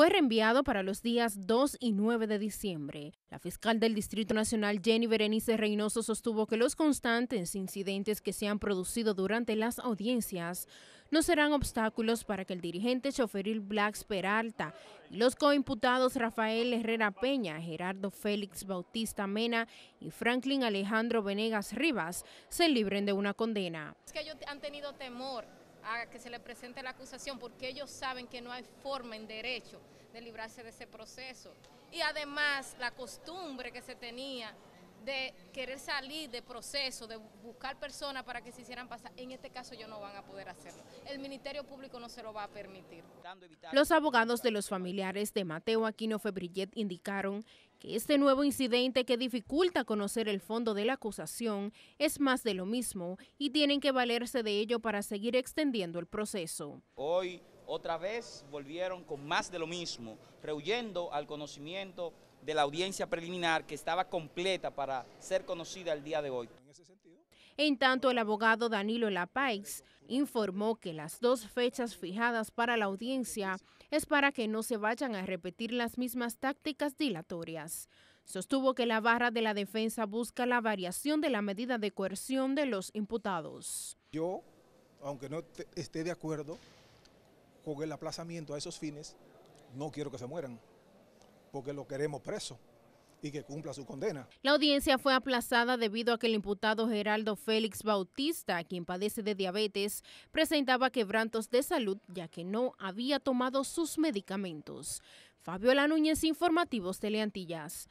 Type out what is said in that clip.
fue reenviado para los días 2 y 9 de diciembre. La fiscal del Distrito Nacional, Jenny Berenice Reynoso, sostuvo que los constantes incidentes que se han producido durante las audiencias no serán obstáculos para que el dirigente choferil Blacks Peralta y los coimputados Rafael Herrera Peña, Gerardo Félix Bautista Mena y Franklin Alejandro Venegas Rivas se libren de una condena. Es que ellos han tenido temor a que se le presente la acusación porque ellos saben que no hay forma en derecho de librarse de ese proceso. Y además la costumbre que se tenía de querer salir de proceso, de buscar personas para que se hicieran pasar, en este caso ellos no van a poder hacerlo. El Ministerio Público no se lo va a permitir. Los abogados de los familiares de Mateo Aquino Febrillet indicaron que este nuevo incidente que dificulta conocer el fondo de la acusación es más de lo mismo y tienen que valerse de ello para seguir extendiendo el proceso. Hoy otra vez volvieron con más de lo mismo, rehuyendo al conocimiento de la audiencia preliminar que estaba completa para ser conocida el día de hoy. En tanto, el abogado Danilo Lapaix informó que las dos fechas fijadas para la audiencia es para que no se vayan a repetir las mismas tácticas dilatorias. Sostuvo que la barra de la defensa busca la variación de la medida de coerción de los imputados. Yo, aunque no esté de acuerdo con el aplazamiento a esos fines, no quiero que se mueran, porque lo queremos preso y que cumpla su condena. La audiencia fue aplazada debido a que el imputado Geraldo Félix Bautista, quien padece de diabetes, presentaba quebrantos de salud ya que no había tomado sus medicamentos. Fabiola Núñez, Informativos Teleantillas.